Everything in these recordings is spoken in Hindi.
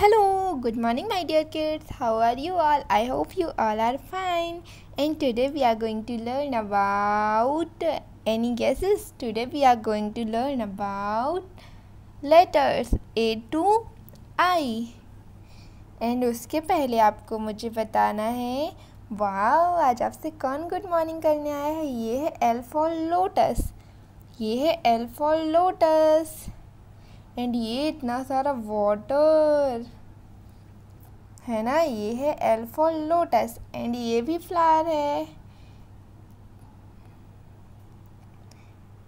Hello, good morning, my dear kids. How are you all? I hope you all are fine. And today we are going to learn about any guesses. Today we are going to learn about letters A to I. And उसके पहले आपको मुझे बताना है वाओ आज आपसे कौन गुड मॉर्निंग करने आया है ये है एल फॉर लोटस ये है एल फॉर लोटस एंड ये इतना सारा वाटर है ना ये है एल्फॉल लोटस एंड ये भी फ्लावर है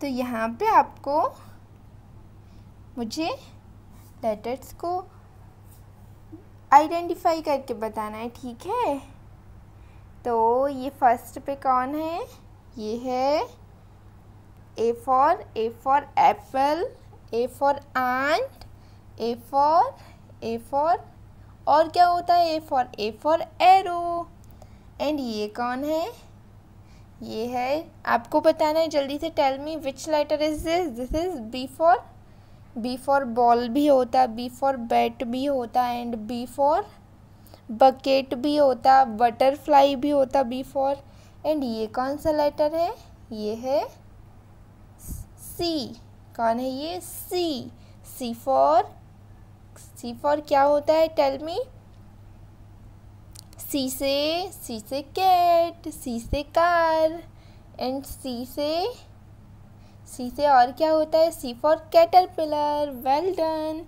तो यहाँ पे आपको मुझे लेटर्स को आइडेंटिफाई करके बताना है ठीक है तो ये फर्स्ट पे कौन है ये है A for A for apple A for and A for A for और क्या होता है A for A for arrow and ये कौन है ये है आपको बताना है जल्दी से tell me which letter is this this is B for B for ball भी होता है बी फॉर बैट भी होता है एंड बी फॉर बकेट भी होता बटरफ्लाई भी होता बी फॉर एंड ये कौन सा लेटर है ये है सी कौन है ये सी सी फॉर सी फॉर क्या होता है टेल मी सी से सी से कैट सी से कार एंड सी से सी से और क्या होता है C for caterpillar well done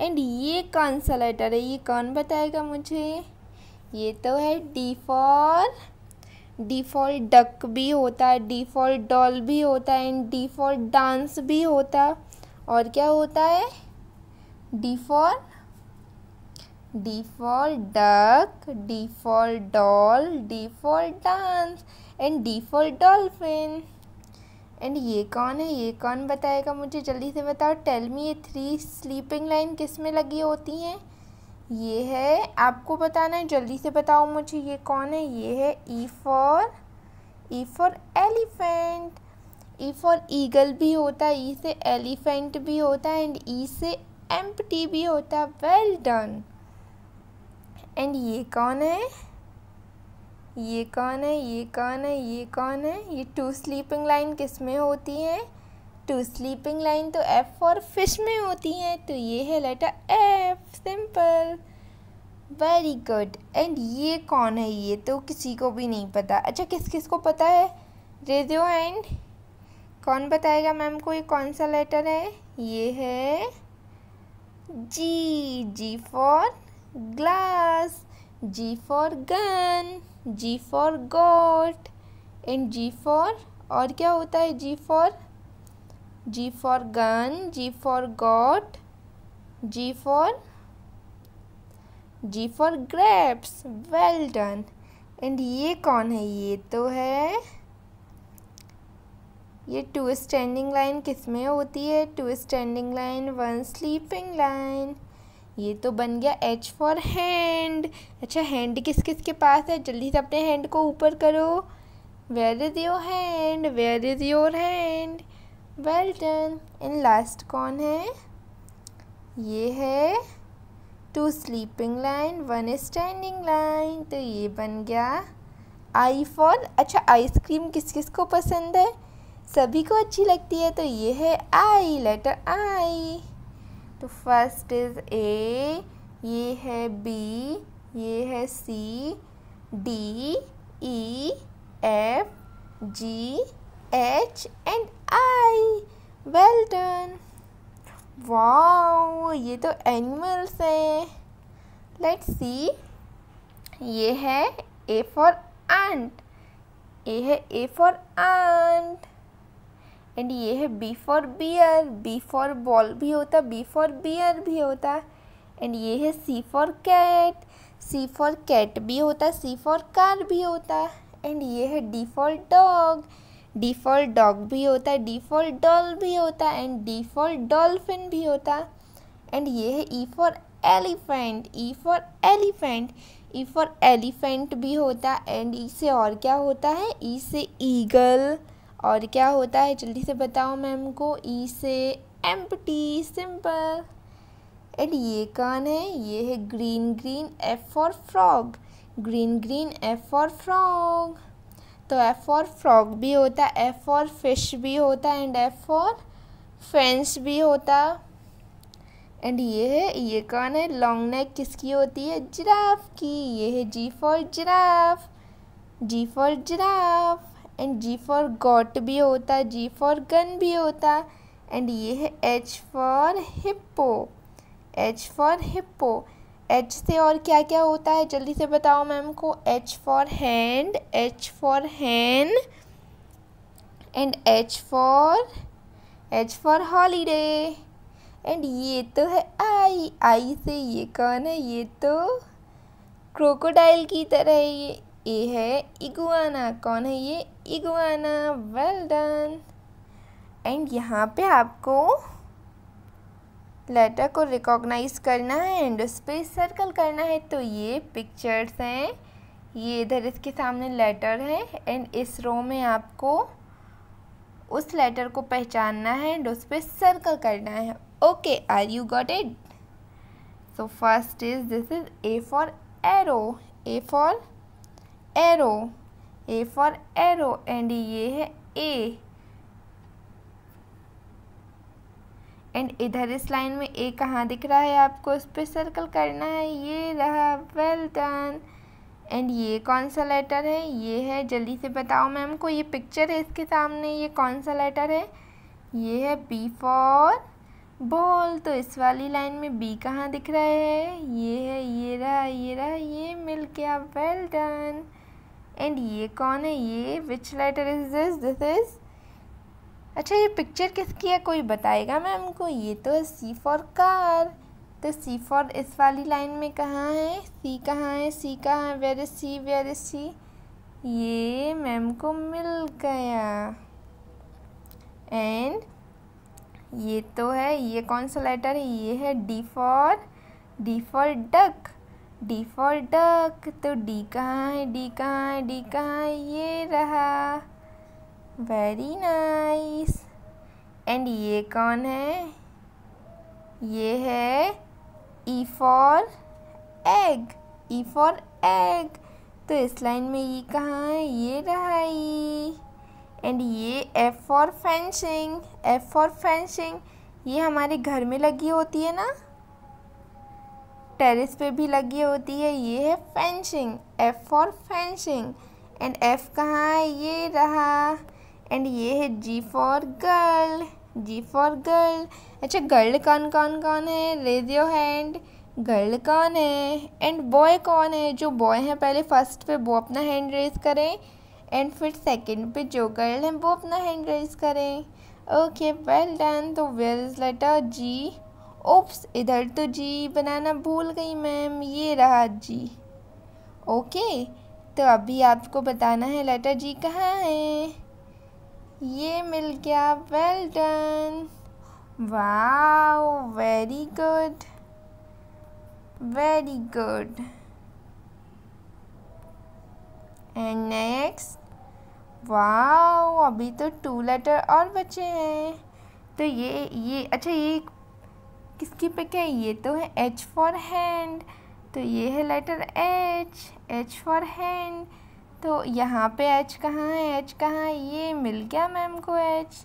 and ये कौन सा लेटर है ये कौन बताएगा मुझे ये तो है डी फॉर डिफ़ॉल्ट डक भी होता है डिफ़ॉल्ट डॉल भी होता है एंड डिफ़ॉल्ट डांस भी होता है और क्या होता है default default duck default doll default dance and default dolphin and ये कौन है ये कौन बताएगा मुझे जल्दी से बताओ टेल मी ये थ्री स्लीपिंग लाइन किस में लगी होती हैं ये है आपको बताना है जल्दी से बताओ मुझे ये कौन है ये है E for E for elephant E for eagle भी होता है ई e से एलिफेंट भी होता है एंड ई e से एम्पटी भी होता है वेल डन एंड ये कौन है ये कौन है ये कौन है ये कौन है ये टू स्लीपिंग लाइन किस में होती है टू स्लीपिंग लाइन तो एफ फॉर फिश में होती हैं तो ये है letter F simple very good and ये कौन है ये तो किसी को भी नहीं पता अच्छा किस किस को पता है रेडियो एंड कौन बताएगा मैम को ये कौन सा लेटर है ये है G G for glass G for gun G for goat and G for और क्या होता है G for G for gun, G for got, G for G for grapes. Well done. And ये कौन है ये तो है ये टू स्टैंडिंग लाइन किस में होती है two standing line one sleeping line ये तो बन गया एच फॉर हैंड अच्छा हैंड किस किस के पास है जल्दी से अपने हैंड को ऊपर करो where is your hand where is your hand well done in last कौन है ये है two sleeping line one standing line तो ये बन गया आई फॉल अच्छा आइसक्रीम किस किस को पसंद है सभी को अच्छी लगती है तो ये है आई लेटर आई तो फर्स्ट इज़ ए ये है बी ये है C D E F G H and hi well done wow ये तो एनिमल्स हैं लेट सी ये है ए फॉर एंट ये है ए फॉर एंट एंड ये है B for bear B for ball भी होता बी फॉर बियर भी होता एंड ये है C for cat C for cat भी होता सी फॉर कार भी होता एंड ये है D for dog default dog भी होता है डिफ़ॉल्ट डॉल भी होता है एंड डिफ़ॉल्ट डॉल्फिन भी होता है एंड ये है E for elephant E for elephant E for elephant भी होता है एंड ई से और क्या होता है ई e से ईगल और क्या होता है जल्दी से बताओ मैम को ई e से एम्पटी सिंपल एंड ये कान है ये है green green F for frog green green F for frog तो एफ़ फॉर फ्रॉग भी होता है एफ़ फॉर फिश भी होता है एंड एफ़ फॉर फेंस भी होता एंड ये है ये कौन है लॉन्ग नेक किसकी होती है जिराफ की ये है G for giraffe G for giraffe and G for goat भी होता है जी फॉर गन भी होता एंड ये है H for hippo H for hippo H से और क्या क्या होता है जल्दी से बताओ मैम को H for hand H for hen and H for H for holiday and ये तो है आई आई से ये कौन है ये तो क्रोकोडाइल की तरह है ये ये है इगुआना कौन है ये इगुआना वेल डन एंड यहाँ पे आपको लेटर को रिकॉग्नाइज करना है एंड उस पर सर्कल करना है तो ये पिक्चर्स हैं ये इधर इसके सामने लेटर है एंड इस रो में आपको उस लेटर को पहचानना है एंड उस पर सर्कल करना है okay are you got it so first is this is A for arrow A for arrow A for arrow and ये है ए एंड इधर इस लाइन में ए कहाँ दिख रहा है आपको उस पर सर्कल करना है ये रहा वेल डन एंड ये कौन सा लेटर है ये है जल्दी से बताओ मैम को ये पिक्चर है इसके सामने ये कौन सा लेटर है ये है बी फॉर बॉल तो इस वाली लाइन में बी कहाँ दिख रहा है ये है ये रहा ये रहा ये मिल गया वेल डन एंड ये कौन है ये which letter is this this is अच्छा ये पिक्चर किसकी है कोई बताएगा मैम को ये तो है सी फॉर कार तो सी फॉर इस वाली लाइन में कहाँ है सी कहाँ है सी कहाँ है where is C where is C ये मैम को मिल गया एंड ये तो है ये कौन सा लेटर है ये है D for D for duck D for duck तो डी कहाँ है डी कहाँ है डी कहाँ है ये रहा वेरी नाइस एंड ये कौन है ये है E for egg E for egg तो इस लाइन में ये कहाँ है ये रहा ई e. एंड ये F for fencing F for fencing ये हमारे घर में लगी होती है ना टेरेस पे भी लगी होती है ये है fencing F for fencing and F कहाँ है ये रहा एंड ये है G for girl G for girl अच्छा गर्ल कौन कौन कौन है रेज योर हैंड गर्ल कौन है एंड बॉय कौन है जो बॉय है पहले फर्स्ट पे वो अपना हैंड रेज करें एंड फिर सेकंड पे जो गर्ल है वो अपना हैंड रेज करें ओके वेल डन तो where is letter G oops इधर तो जी बनाना भूल गई मैम ये रहा जी ओके तो अभी आपको बताना है लेटर जी कहाँ है ये मिल गया well done wow very good very good and next wow अभी तो टू लेटर और बचे हैं तो ये ये अच्छा ये किसकी पिक है ये तो है एच फॉर हैंड तो ये है letter H H for hand तो यहाँ पे एच कहाँ है एच कहाँ है ये मिल गया मैम को एच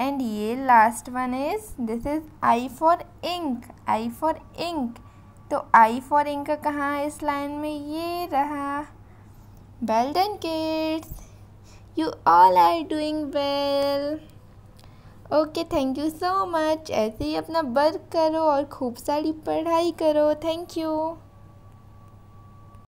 एंड ये last one is this is I for ink I for ink तो आई फॉर इंक कहाँ इस लाइन में ये रहा well done kids you all are doing well okay thank you so much ऐसे ही अपना वर्क करो और खूब सारी पढ़ाई करो थैंक यू